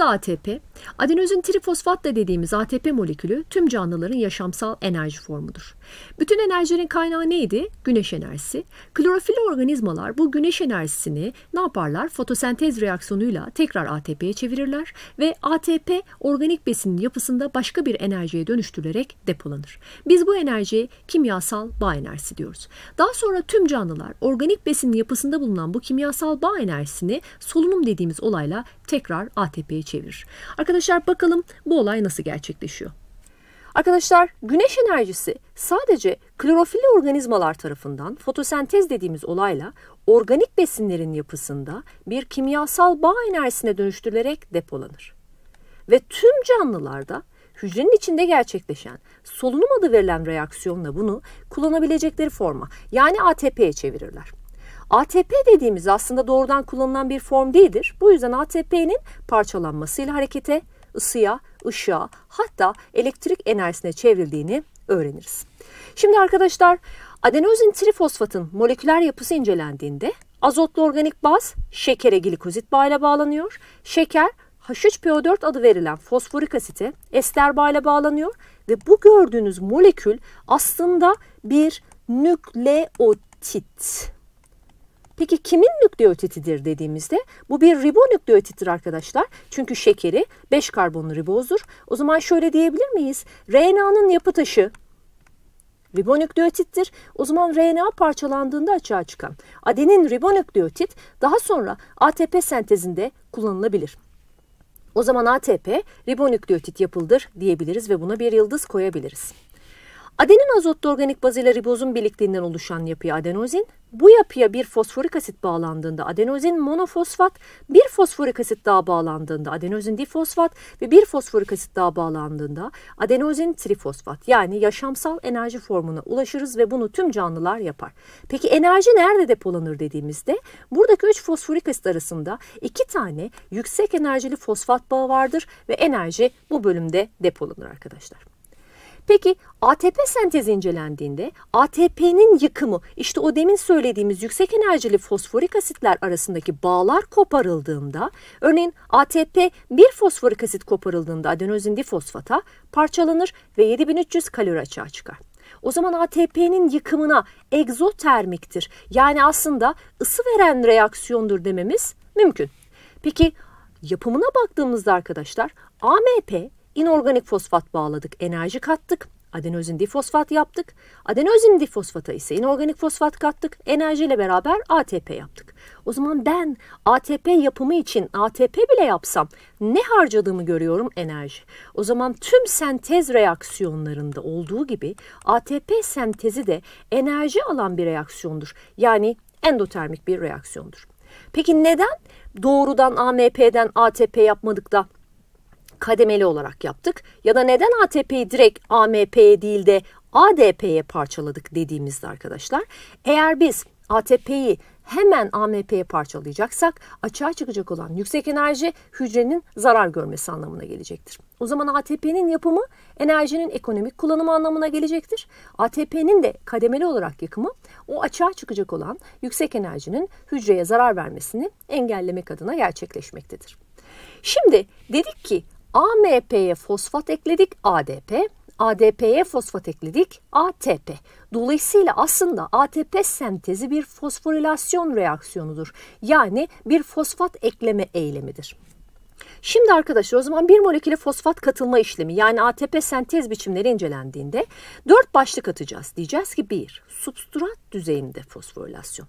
adı ATP Adenozin trifosfat da dediğimiz ATP molekülü tüm canlıların yaşamsal enerji formudur. Bütün enerjinin kaynağı neydi? Güneş enerjisi. Klorofil organizmalar bu güneş enerjisini ne yaparlar? Fotosentez reaksiyonuyla tekrar ATP'ye çevirirler ve ATP organik besinin yapısında başka bir enerjiye dönüştürülerek depolanır. Biz bu enerjiyi kimyasal bağ enerjisi diyoruz. Daha sonra tüm canlılar organik besinin yapısında bulunan bu kimyasal bağ enerjisini solunum dediğimiz olayla tekrar ATP'ye çevirir. Arkadaşlar Arkadaşlar bakalım bu olay nasıl gerçekleşiyor? Arkadaşlar güneş enerjisi sadece klorofilli organizmalar tarafından fotosentez dediğimiz olayla organik besinlerin yapısında bir kimyasal bağ enerjisine dönüştürülerek depolanır. Ve tüm canlılarda hücrenin içinde gerçekleşen solunum adı verilen reaksiyonla bunu kullanabilecekleri forma yani ATP'ye çevirirler. ATP dediğimiz aslında doğrudan kullanılan bir form değildir. Bu yüzden ATP'nin parçalanmasıyla harekete, ısıya, ışığa hatta elektrik enerjisine çevrildiğini öğreniriz. Şimdi arkadaşlar adenozin trifosfatın moleküler yapısı incelendiğinde azotlu organik baz şekere glikozit bağıyla bağlanıyor. Şeker H3PO4 adı verilen fosforik asite ester bağıyla bağlanıyor ve bu gördüğünüz molekül aslında bir nükleotit. Peki kimin nükleotitidir dediğimizde bu bir ribonükleotittir arkadaşlar. Çünkü şekeri 5 karbonlu ribozdur. O zaman şöyle diyebilir miyiz? RNA'nın yapı taşı ribonükleotittir. O zaman RNA parçalandığında açığa çıkan adenin ribonükleotit daha sonra ATP sentezinde kullanılabilir. O zaman ATP ribonükleotit yapıldır diyebiliriz ve buna bir yıldız koyabiliriz. Adenin azotlu organik bazıyla ribozun birlikteliğinden oluşan yapıya adenozin, bu yapıya bir fosforik asit bağlandığında adenozin monofosfat, bir fosforik asit daha bağlandığında adenozin difosfat ve bir fosforik asit daha bağlandığında adenozin trifosfat yani yaşamsal enerji formuna ulaşırız ve bunu tüm canlılar yapar. Peki enerji nerede depolanır dediğimizde buradaki 3 fosforik asit arasında 2 tane yüksek enerjili fosfat bağı vardır ve enerji bu bölümde depolanır arkadaşlar. Peki ATP sentezi incelendiğinde ATP'nin yıkımı işte o demin söylediğimiz yüksek enerjili fosforik asitler arasındaki bağlar koparıldığında örneğin ATP bir fosforik asit koparıldığında adenozin difosfata parçalanır ve 7300 kalori açığa çıkar. O zaman ATP'nin yıkımına egzotermiktir. Yani aslında ısı veren reaksiyondur dememiz mümkün. Peki yapımına baktığımızda arkadaşlar AMP inorganik fosfat bağladık, enerji kattık. Adenozin difosfat yaptık. Adenozin difosfata ise inorganik fosfat kattık. Enerjiyle beraber ATP yaptık. O zaman ben ATP yapımı için ATP bile yapsam ne harcadığımı görüyorum enerji. O zaman tüm sentez reaksiyonlarında olduğu gibi ATP sentezi de enerji alan bir reaksiyondur. Yani endotermik bir reaksiyondur. Peki neden doğrudan AMP'den ATP yapmadık da kademeli olarak yaptık ya da neden ATP'yi direkt AMP'ye değil de ADP'ye parçaladık dediğimizde arkadaşlar eğer biz ATP'yi hemen AMP'ye parçalayacaksak açığa çıkacak olan yüksek enerji hücrenin zarar görmesi anlamına gelecektir. O zaman ATP'nin yapımı enerjinin ekonomik kullanımı anlamına gelecektir. ATP'nin de kademeli olarak yakımı o açığa çıkacak olan yüksek enerjinin hücreye zarar vermesini engellemek adına gerçekleşmektedir. Şimdi dedik ki AMP'ye fosfat ekledik ADP, ADP'ye fosfat ekledik ATP. Dolayısıyla aslında ATP sentezi bir fosforilasyon reaksiyonudur. Yani bir fosfat ekleme eylemidir. Şimdi arkadaşlar o zaman bir moleküle fosfat katılma işlemi yani ATP sentez biçimleri incelendiğinde dört başlık atacağız. Diyeceğiz ki bir, substrat düzeyinde fosforilasyon.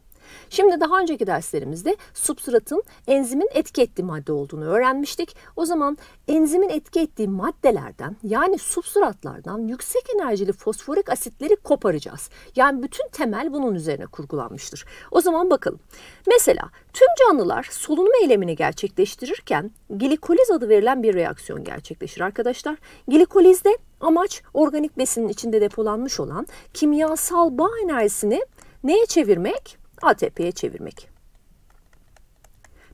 Şimdi daha önceki derslerimizde substratın enzimin etki ettiği madde olduğunu öğrenmiştik. O zaman enzimin etki ettiği maddelerden yani substratlardan yüksek enerjili fosforik asitleri koparacağız. Yani bütün temel bunun üzerine kurgulanmıştır. O zaman bakalım. Mesela tüm canlılar solunum eylemini gerçekleştirirken glikoliz adı verilen bir reaksiyon gerçekleşir arkadaşlar. Glikolizde amaç organik besinin içinde depolanmış olan kimyasal bağ enerjisini neye çevirmek? ATP'ye çevirmek.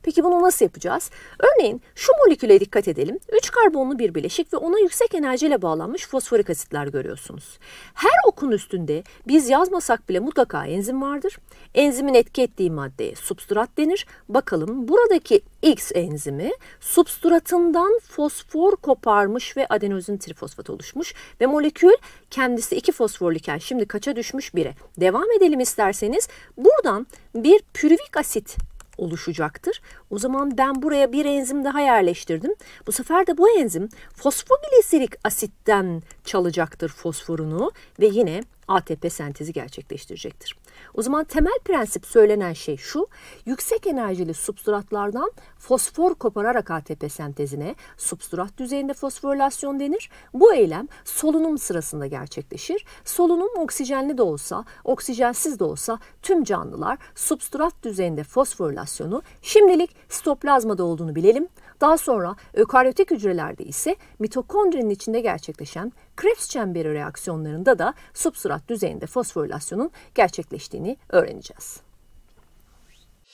Peki bunu nasıl yapacağız? Örneğin şu moleküle dikkat edelim. 3 karbonlu bir bileşik ve ona yüksek enerjiyle bağlanmış fosforik asitler görüyorsunuz. Her okun üstünde biz yazmasak bile mutlaka enzim vardır. Enzimin etki ettiği maddeye substrat denir. Bakalım buradaki X enzimi substratından fosfor koparmış ve adenozin trifosfat oluşmuş ve molekül kendisi 2 fosforliken şimdi kaça düşmüş 1'e. Devam edelim isterseniz. Buradan bir pürivik asit oluşacaktır. O zaman ben buraya bir enzim daha yerleştirdim. Bu sefer de bu enzim fosfoglisirik asitten çalacaktır fosforunu ve yine ATP sentezi gerçekleştirecektir. O zaman temel prensip söylenen şey şu, yüksek enerjili substratlardan fosfor kopararak ATP sentezine substrat düzeyinde fosforilasyon denir. Bu eylem solunum sırasında gerçekleşir. Solunum oksijenli de olsa, oksijensiz de olsa tüm canlılar substrat düzeyinde fosforilasyonu şimdilik sitoplazmada olduğunu bilelim. Daha sonra ökaryotik hücrelerde ise mitokondrinin içinde gerçekleşen Krebs çemberi reaksiyonlarında da substrat düzeyinde fosforilasyonun gerçekleştiğini öğreneceğiz.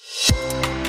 Müzik